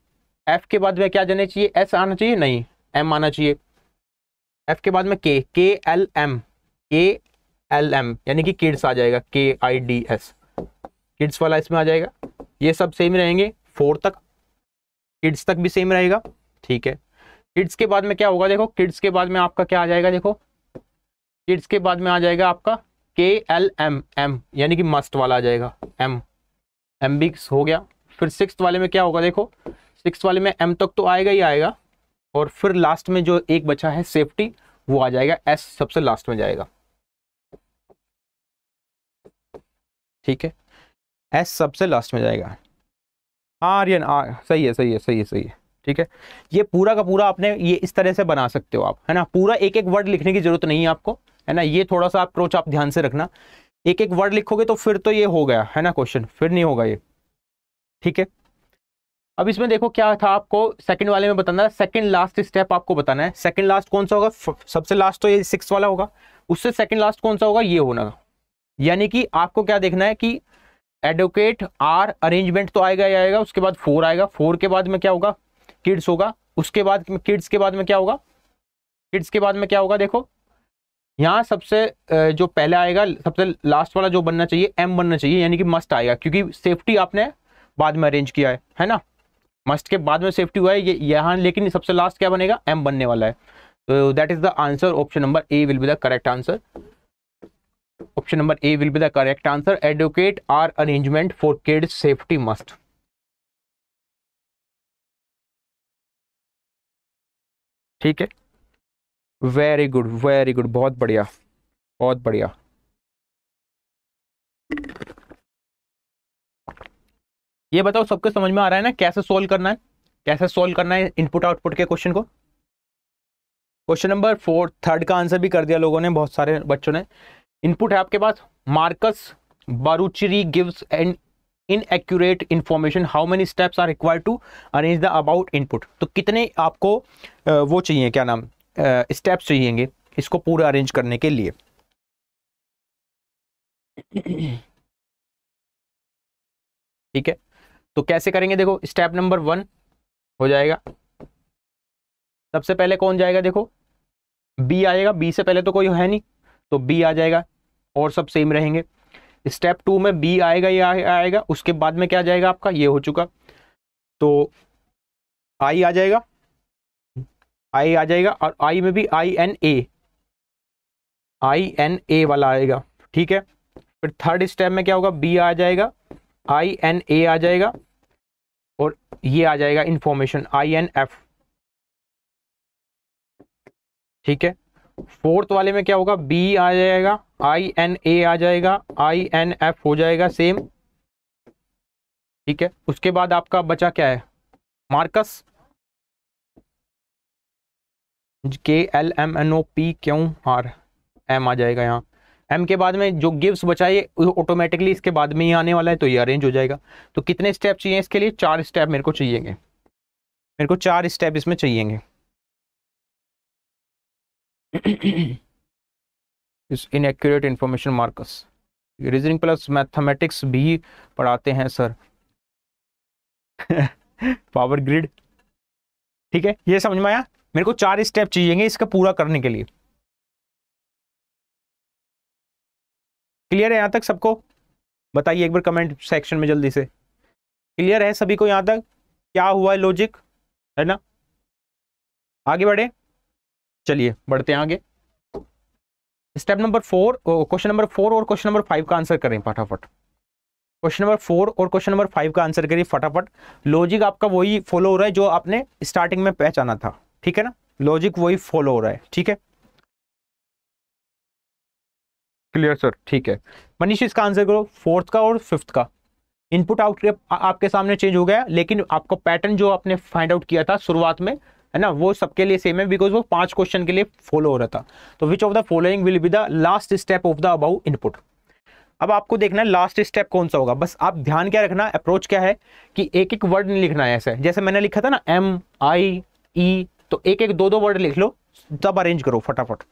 एफ के बाद में क्या जाना चाहिए एस आना चाहिए नहीं एम आना चाहिए एफ के बाद में K K L M K L M यानी कि किड्स आ जाएगा के आई डी एस किड्स वाला इसमें आ जाएगा ये सब सेम रहेंगे फोर तक किड्स तक भी सेम रहेगा ठीक है किड्स के बाद में क्या होगा देखो किड्स के बाद में आपका क्या आ जाएगा देखो किड्स के बाद में आ जाएगा आपका के एल एम एम यानी कि मस्ट वाला आ जाएगा एम एम बी हो गया फिर सिक्स वाले में क्या होगा देखो सिक्स वाले में एम तक तो आएगा ही आएगा और फिर लास्ट में जो एक बचा है सेफ्टी वो आ जाएगा एस सबसे लास्ट में जाएगा ठीक है एस सबसे लास्ट में जाएगा आर्यन आर सही है सही है सही है सही है ठीक है ये पूरा का पूरा आपने ये इस तरह से बना सकते हो आप है ना पूरा एक एक वर्ड लिखने की जरूरत नहीं है आपको है ना ये थोड़ा सा अप्रोच आप ध्यान से रखना एक एक वर्ड लिखोगे तो फिर तो ये हो गया है ना क्वेश्चन फिर नहीं होगा ये ठीक है अब इसमें देखो क्या था आपको सेकंड वाले में बताना है सेकंड लास्ट स्टेप आपको बताना है सेकंड लास्ट कौन सा होगा सबसे लास्ट तो ये सिक्स वाला होगा उससे सेकंड लास्ट कौन सा होगा ये होना यानी कि आपको क्या देखना है कि एडवोकेट आर अरेंजमेंट तो आएगा ही आएगा उसके बाद फोर आएगा फोर के बाद में क्या होगा किड्स होगा उसके बाद किड्स के बाद में क्या होगा किड्स के बाद में क्या होगा देखो यहाँ सबसे जो पहले आएगा सबसे लास्ट वाला जो बनना चाहिए एम बनना चाहिए यानी कि मस्ट आएगा क्योंकि सेफ्टी आपने बाद में अरेंज किया है है ना मस्ट के बाद में सेफ्टी हुआ है ये यहाँ लेकिन सबसे लास्ट क्या बनेगा एम बनने वाला है तो that is the answer option number A will be the correct answer option number A will be the correct answer advocate are arrangement for kids safety must ठीक है वेरी गुड वेरी गुड बहुत बढ़िया बहुत बढ़िया ये बताओ सबको समझ में आ रहा है ना कैसे सोल्व करना है कैसे सोल्व करना है इनपुट आउटपुट के क्वेश्चन को क्वेश्चन नंबर फोर थर्ड का आंसर भी कर दिया लोगों ने बहुत सारे बच्चों ने इनपुट है आपके पास मार्कस बारूचरी gives and inaccurate information how many steps are required to arrange the about input तो कितने आपको वो चाहिए क्या नाम स्टेप्स चाहिएंगे इसको पूरा अरेंज करने के लिए ठीक है तो कैसे करेंगे देखो स्टेप नंबर वन हो जाएगा सबसे पहले कौन जाएगा देखो बी आएगा बी से पहले तो कोई है नहीं तो बी आ जाएगा और सब सेम रहेंगे स्टेप टू में बी आएगा या आएगा उसके बाद में क्या जाएगा आपका ये हो चुका तो आई आ जाएगा आई आ जाएगा और आई में भी I N A I N A वाला आएगा ठीक है फिर थर्ड स्टेप में क्या होगा बी आ जाएगा आई एन ए आ जाएगा और ये आ जाएगा इंफॉर्मेशन आई एन एफ ठीक है फोर्थ वाले में क्या होगा बी आ जाएगा आई एन ए आ जाएगा आई एन एफ हो जाएगा सेम ठीक है उसके बाद आपका बचा क्या है मार्कस के L M N O P Q R M आ जाएगा यहाँ एम के बाद में जो गिव्स बचाए ऑटोमेटिकली इसके बाद में ही आने वाला है तो ये अरेंज हो जाएगा तो कितने स्टेप चाहिए इसके लिए चार स्टेप मेरे को चाहिए मेरे को चार स्टेप इसमें चाहिए इस inaccurate information Marcus reasoning plus mathematics भी पढ़ाते हैं सर पावर ग्रिड ठीक है ये समझ में आया मेरे को चार स्टेप चाहिएंगे इसका पूरा करने के लिए क्लियर है यहाँ तक सबको बताइए एक बार कमेंट सेक्शन में जल्दी से क्लियर है सभी को यहाँ तक क्या हुआ है लॉजिक है ना आगे बढ़े चलिए बढ़ते हैं आगे step number four question number four और क्वेश्चन नंबर फाइव का आंसर करें फटाफट क्वेश्चन नंबर फोर और क्वेश्चन नंबर फाइव का आंसर करिए फटाफट लॉजिक आपका वही फॉलो हो रहा है जो आपने स्टार्टिंग में पहचाना था ठीक है ना लॉजिक वही फॉलो हो रहा है ठीक है क्लियर सर ठीक है मनीष इसका आंसर करो फोर्थ का और फिफ्थ का इनपुट आउट आपके सामने चेंज हो गया लेकिन आपका पैटर्न जो आपने फाइंड आउट किया था शुरुआत में है ना वो सबके लिए सेम है बिकॉज वो पांच क्वेश्चन के लिए फॉलो हो रहा था तो which of the following will be the last step of the above input अब आपको देखना है लास्ट स्टेप कौन सा होगा बस आप ध्यान क्या रखना अप्रोच क्या है कि एक एक वर्ड नहीं लिखना है ऐसे जैसे मैंने लिखा था ना एम आई ई तो एक एक दो दो वर्ड लिख लो तब अरेंज करो फटाफट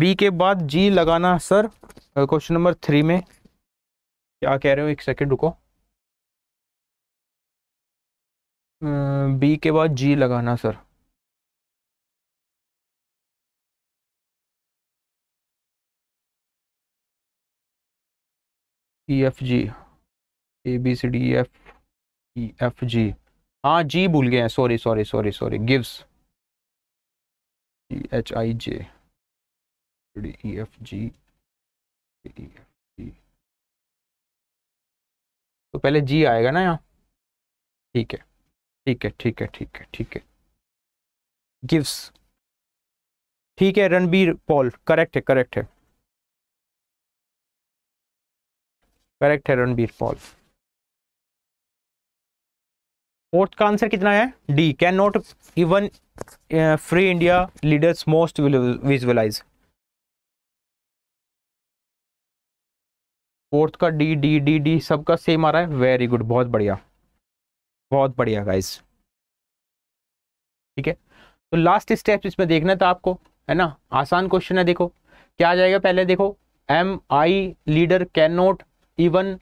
बी के बाद जी लगाना सर क्वेश्चन नंबर थ्री में क्या कह रहे हो एक सेकंड रुको बी के बाद जी लगाना sir E F G A B C D F E F G हाँ जी भूल गए हैं sorry sorry sorry sorry gives G H I J E F G E F G तो पहले जी आएगा ना यहाँ ठीक है ठीक है ठीक है ठीक है ठीक है गिव्स ठीक है रणबीर पॉल करेक्ट है करेक्ट है करेक्ट है रणबीर पॉल फोर्थ का आंसर कितना है D can not even free India leaders most visualize fourth का डी डी डी डी सबका सेम आ रहा है वेरी गुड बहुत बढ़िया बहुत बढ़िया गाइस ठीक है तो लास्ट स्टेप इसमें देखना था आपको है ना आसान क्वेश्चन है देखो क्या आ जाएगा पहले देखो M I leader can not even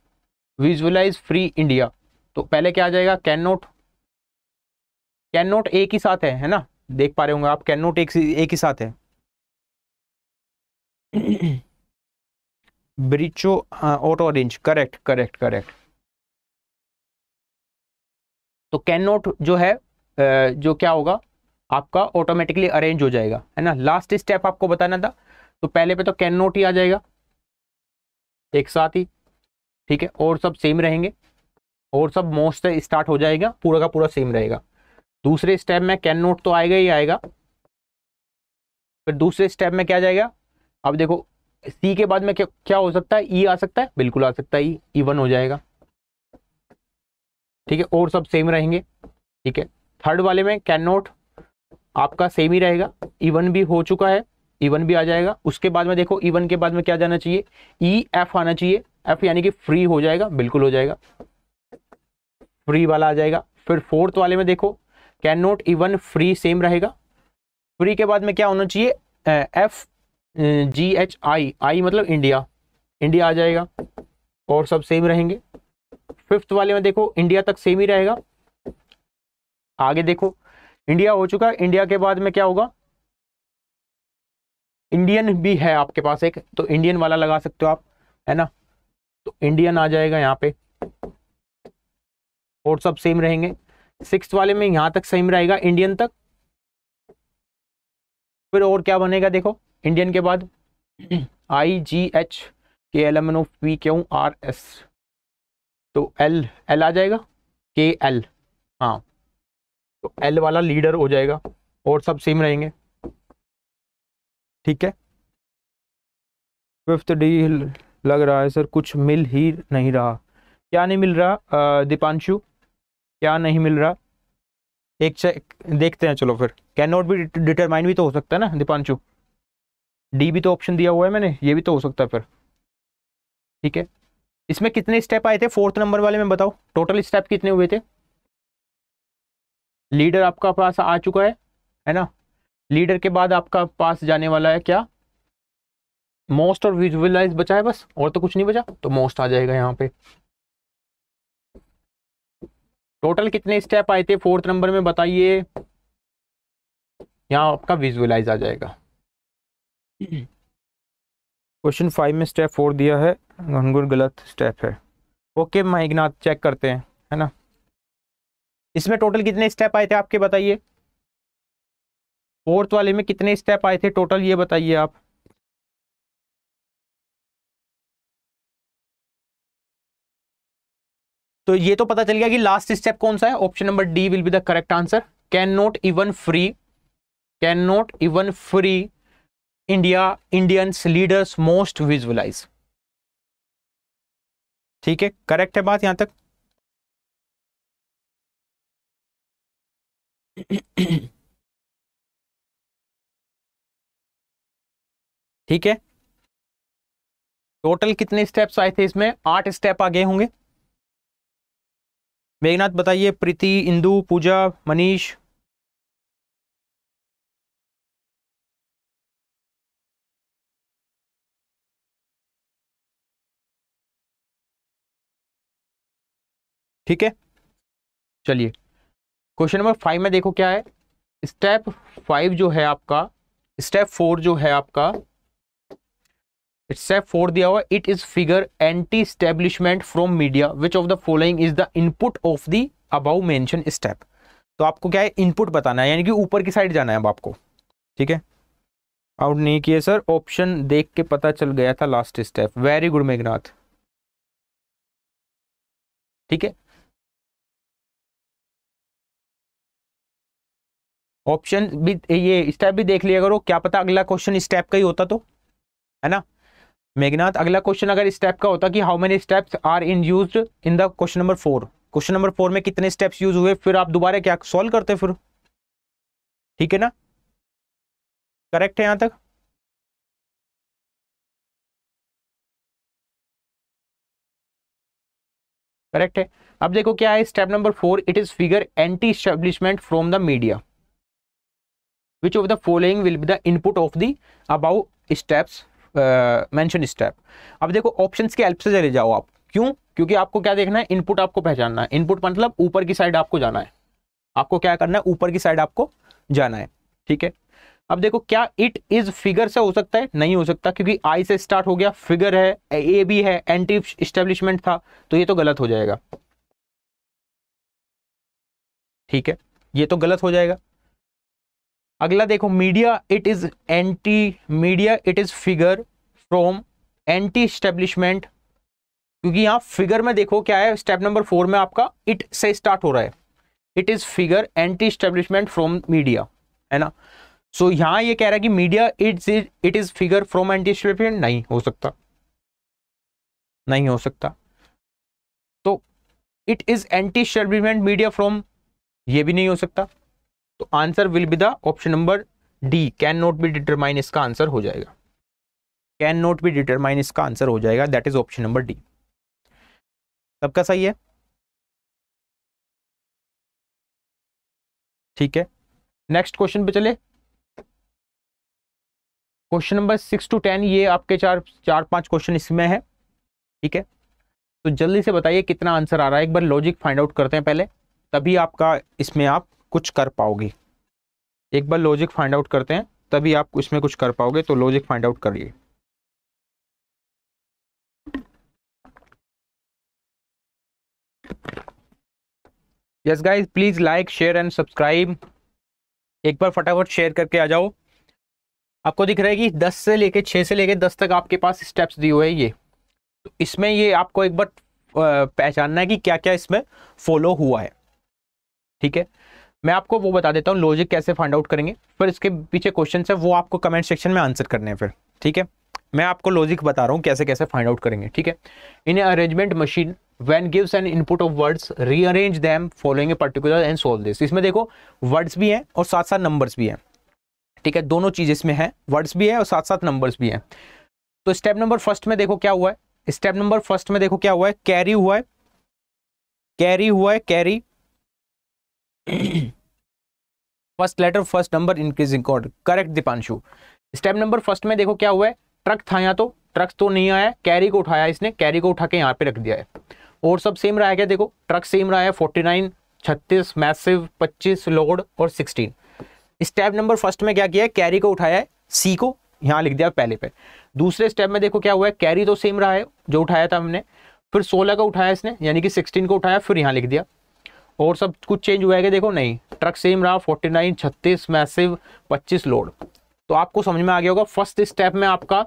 visualize free India तो पहले क्या आ जाएगा कैन नॉट कैन नोट एक ही साथ है है ना देख पा रहे होंगे आप कैन नोट एक, एक ही साथ है ब्रिचो auto arrange correct correct correct तो कैन नोट जो है जो क्या होगा आपका ऑटोमेटिकली अरेंज हो जाएगा है ना लास्ट स्टेप आपको बताना था तो पहले पे तो कैन नोट ही आ जाएगा एक साथ ही ठीक है और सब सेम रहेंगे और सब मोस्ट स्टार्ट हो जाएगा पूरा का पूरा सेम रहेगा दूसरे स्टेप में कैन नोट तो आएगा ही आएगा फिर दूसरे स्टेप में क्या जाएगा अब देखो सी के बाद में क्या क्या हो सकता है ई e आ सकता है बिल्कुल आ सकता है ई e, वन e हो जाएगा ठीक है और सब सेम रहेंगे ठीक है थर्ड वाले में कैन नोट आपका सेम ही रहेगा इवन e भी हो चुका है इवन e भी आ जाएगा उसके बाद में देखो इवन के बाद में क्या जाना चाहिए ई एफ आना चाहिए एफ यानी कि फ्री हो जाएगा बिल्कुल हो जाएगा फ्री वाला आ जाएगा फिर फोर्थ वाले में देखो can not even free same रहेगा फ्री के बाद में क्या होना चाहिए एफ जी एच आई आई मतलब इंडिया इंडिया आ जाएगा और सब सेम रहेंगे फिफ्थ वाले में देखो इंडिया तक सेम ही रहेगा आगे देखो इंडिया हो चुका है इंडिया के बाद में क्या होगा इंडियन भी है आपके पास एक तो इंडियन वाला लगा सकते हो आप है ना तो इंडियन आ जाएगा यहाँ पे और सब सेम रहेंगे सिक्स वाले में यहां तक सेम रहेगा इंडियन तक फिर और क्या बनेगा देखो इंडियन के बाद I G H K L M N O P Q R S तो एल एल आ जाएगा के एल हाँ तो एल वाला लीडर हो जाएगा और सब सेम रहेंगे ठीक है फिफ्थ डी लग रहा है सर कुछ मिल ही नहीं रहा क्या नहीं मिल रहा दीपांशु क्या नहीं मिल रहा एक चेक देखते हैं चलो फिर कैन नॉट भी डिटरमाइन भी तो हो सकता है ना दीपांशु डी भी तो ऑप्शन दिया हुआ है मैंने ये भी तो हो सकता है फिर ठीक है इसमें कितने स्टेप आए थे फोर्थ नंबर वाले में बताओ टोटल स्टेप कितने हुए थे लीडर आपका पास आ चुका है है ना लीडर के बाद आपका पास जाने वाला है क्या मोस्ट और विजुअलाइज बचा है बस और तो कुछ नहीं बचा तो मोस्ट आ जाएगा यहाँ पे टोटल कितने स्टेप आए थे फोर्थ नंबर में बताइए यहाँ आपका विजुअलाइज आ जाएगा क्वेश्चन फाइव में स्टेप फोर दिया है घनगुर गलत स्टेप है ओके माइगनाथ चेक करते हैं है ना इसमें टोटल कितने स्टेप आए थे आपके बताइए फोर्थ वाले में कितने स्टेप आए थे टोटल ये बताइए आप तो ये तो पता चल गया कि लास्ट स्टेप कौन सा है option number D will be the correct answer can not even free can not even free India Indians leaders most visualize ठीक है करेक्ट है बात यहां तक ठीक है टोटल कितने स्टेप्स आए थे इसमें आठ स्टेप आगे होंगे मेघनाथ बताइए प्रीति इंदु पूजा मनीष ठीक है चलिए क्वेश्चन नंबर फाइव में देखो क्या है स्टेप फाइव जो है आपका स्टेप फोर जो है आपका सेफ फोर दिया हुआ it is figure anti establishment from media which of the following is the input of the above mention step तो आपको क्या है इनपुट बताना है यानी कि ऊपर की साइड जाना है अब आपको ठीक है आउट नहीं किए सर ऑप्शन देख के पता चल गया था last step very good Meghnath ठीक है ऑप्शन भी ये स्टेप भी देख लिया करो क्या पता अगला क्वेश्चन स्टेप का ही होता तो है ना मेघनाथ अगला क्वेश्चन अगर स्टेप का होता कि how many steps are in use in the question number four question number four में कितने स्टेप्स यूज हुए फिर आप दोबारा क्या सॉल्व करते फिर ठीक है ना करेक्ट है यहाँ तक करेक्ट है अब देखो क्या है step number four it is figure anti establishment from the media which of the following will be the input of the above steps mention step अब देखो ऑप्शन के हेल्प से चले जाओ आप क्यों क्योंकि आपको क्या देखना है इनपुट आपको पहचानना है इनपुट मतलब ऊपर की साइड आपको जाना है आपको क्या करना है ऊपर की साइड आपको जाना है ठीक है अब देखो क्या इट इज फिगर से हो सकता है नहीं हो सकता क्योंकि आई से स्टार्ट हो गया फिगर है ए बी है एंटी स्टेब्लिशमेंट था तो ये तो गलत हो जाएगा ठीक है ये तो गलत हो जाएगा अगला देखो media it is anti media it is figure from anti establishment क्योंकि यहां फिगर में देखो क्या है स्टेप नंबर फोर में आपका इट से स्टार्ट हो रहा है it is figure anti establishment from media है ना सो so, यहां ये कह रहा है कि media it's it is figure from anti establishment नहीं हो सकता नहीं हो सकता तो it is anti establishment media from ये भी नहीं हो सकता तो answer will be the option number D can not be determine इसका आंसर हो जाएगा कैन नॉट बी डिटरमाइन इसका आंसर हो जाएगा that is option number D सबका सही है ठीक है नेक्स्ट क्वेश्चन पे चले question number six to ten ये आपके चार चार पांच क्वेश्चन इसमें है ठीक है तो जल्दी से बताइए कितना आंसर आ रहा है एक बार लॉजिक फाइंड आउट करते हैं पहले तभी आपका इसमें आप कुछ कर पाओगे एक बार लॉजिक फाइंड आउट करते हैं तभी आप इसमें कुछ कर पाओगे तो लॉजिक फाइंड आउट करिए yes guys please like share and subscribe एक बार फटाफट शेयर करके आ जाओ आपको दिख रहा है कि दस से लेके छः से लेके दस तक आपके पास स्टेप्स दिए हुए हैं ये तो इसमें ये आपको एक बार पहचानना है कि क्या क्या इसमें फॉलो हुआ है ठीक है मैं आपको वो बता देता हूँ लॉजिक कैसे फाइंड आउट करेंगे फिर इसके पीछे क्वेश्चन है वो आपको कमेंट सेक्शन में आंसर करने हैं फिर ठीक है मैं आपको लॉजिक बता रहा हूँ कैसे कैसे फाइंड आउट करेंगे ठीक है in arrangement machine when gives an input of words rearrange them following a particular and solve this इसमें देखो वर्ड्स भी हैं और साथ साथ नंबर्स भी हैं ठीक है दोनों चीज़ इसमें है वर्ड्स भी है और साथ साथ नंबर्स भी हैं तो स्टेप नंबर फर्स्ट में देखो क्या हुआ है स्टेप नंबर फर्स्ट में देखो क्या हुआ है कैरी हुआ है कैरी हुआ है carry first letter first number increasing cord correct Deepanshu step number first में देखो क्या हुआ है ट्रक था यहाँ तो ट्रक तो नहीं आया कैरी को उठाया इसने कैरी को उठा के यहाँ पे रख दिया है और सब सेम रहा है क्या देखो ट्रक सेम रहा है फोर्टी नाइन छत्तीस मैसिव पच्चीस लोड और सिक्सटीन स्टेप नंबर फर्स्ट में क्या किया है कैरी को उठाया है सी को यहाँ लिख दिया पहले पे दूसरे स्टेप में देखो क्या हुआ है कैरी तो सेम रहा है जो उठाया था हमने फिर सोलह का उठाया इसने यानी कि सिक्सटीन को उठाया फिर यहाँ लिख दिया और सब कुछ चेंज हुआ है कि देखो नहीं ट्रक सेम रहा 49 36 मैसिव 25 लोड तो आपको समझ में आ गया होगा फर्स्ट स्टेप में आपका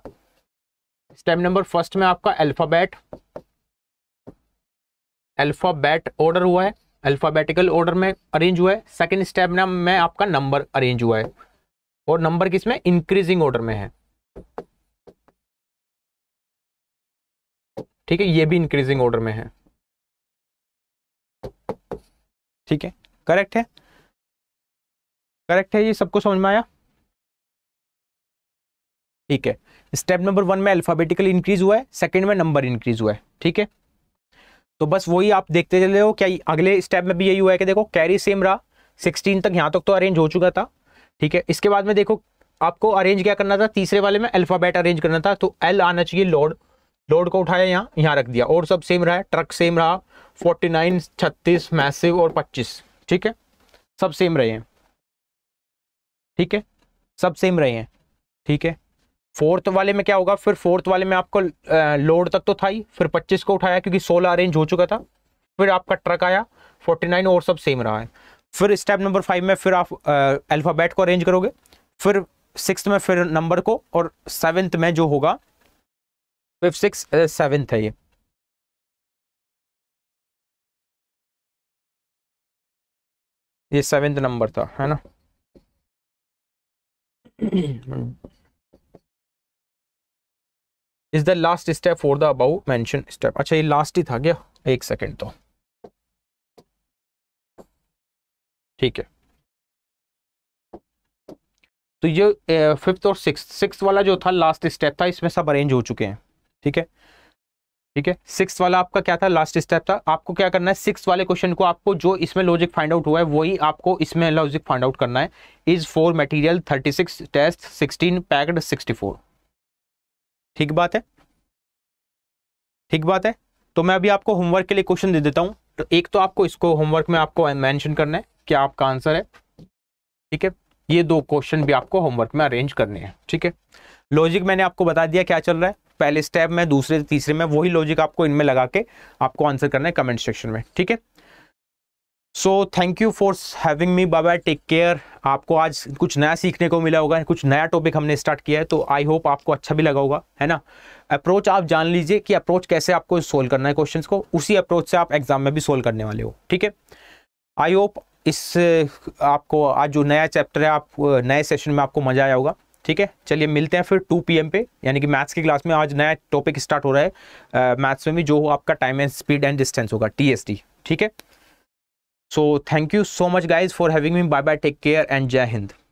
स्टेप नंबर फर्स्ट में आपका अल्फाबेट अल्फाबेट ऑर्डर हुआ है अल्फाबेटिकल ऑर्डर में अरेंज हुआ है सेकेंड स्टेप में आपका नंबर अरेंज हुआ है और नंबर किस में इंक्रीजिंग ऑर्डर में है ठीक है ये भी इंक्रीजिंग ऑर्डर में है ठीक है करेक्ट है करेक्ट है ये सबको समझ में आया ठीक है स्टेप नंबर वन में अल्फाबेटिकल इंक्रीज हुआ है सेकंड में नंबर इंक्रीज हुआ है ठीक है तो बस वही आप देखते चले हो क्या अगले स्टेप में भी यही हुआ है कि देखो कैरी सेम रहा सिक्सटीन तक यहाँ तक तो अरेंज हो चुका था ठीक है इसके बाद में देखो आपको अरेंज क्या करना था तीसरे वाले में अल्फाबेट अरेंज करना था तो एल आना चाहिए लॉर्ड लोड को उठाया यहाँ यहाँ रख दिया और सब सेम रहा है ट्रक सेम रहा फोर्टी नाइन छत्तीस मैसिव और पच्चीस ठीक है सब सेम रहे हैं ठीक है सब सेम रहे हैं ठीक है फोर्थ वाले में क्या होगा फिर फोर्थ वाले में आपको लोड तक तो था ही फिर पच्चीस को उठाया क्योंकि सोलह अरेंज हो चुका था फिर आपका ट्रक आया फोर्टी नाइन और सब सेम रहा है फिर स्टेप नंबर फाइव में फिर आप अल्फ़ाबेट को अरेंज करोगे फिर सिक्स में फिर नंबर को और सेवन्थ में जो होगा फिफ्थ सिक्स सेवन्थ है ये ये सेवेंथ नंबर था है ना is the last step for the above mention step अच्छा ये लास्ट ही था क्या एक सेकेंड तो ठीक है तो ये फिफ्थ uh, और सिक्स सिक्स वाला जो था लास्ट स्टेप था इसमें सब अरेंज हो चुके हैं ठीक है ठीक है सिक्स वाला आपका क्या था लास्ट स्टेप था आपको क्या करना है सिक्स वाले क्वेश्चन को आपको जो इसमें लॉजिक फाइंड आउट हुआ है वही आपको इसमें लॉजिक फाइंड आउट करना है is four material thirty six test sixteen packed sixty four ठीक बात है ठीक बात है तो मैं अभी आपको होमवर्क के लिए क्वेश्चन दे देता हूँ तो एक तो आपको इसको होमवर्क में आपको मैंशन करना है क्या आपका आंसर है ठीक है ये दो क्वेश्चन भी आपको होमवर्क में अरेंज करने हैं ठीक है लॉजिक मैंने आपको बता दिया क्या चल रहा है पहले स्टेप में दूसरे तीसरे में वही लॉजिक आपको इनमें लगा के आपको आंसर करना है कमेंट सेक्शन में ठीक है so thank you for having me bye take care आपको आज कुछ नया सीखने को मिला होगा कुछ नया टॉपिक हमने स्टार्ट किया है तो आई होप आपको अच्छा भी लगा होगा है ना अप्रोच आप जान लीजिए कि अप्रोच कैसे आपको सोल्व करना है क्वेश्चंस को उसी अप्रोच से आप एग्जाम में भी सोल्व करने वाले हो ठीक है आई होप इस आपको आज जो नया चैप्टर है आप नए सेशन में आपको मजा आया होगा ठीक है चलिए मिलते हैं फिर 2 पीएम पे यानी कि मैथ्स की क्लास में आज नया टॉपिक स्टार्ट हो रहा है मैथ्स में भी जो आपका time and speed and distance होगा टीएसडी ठीक है so thank you so much guys for having me bye bye take care and जय हिंद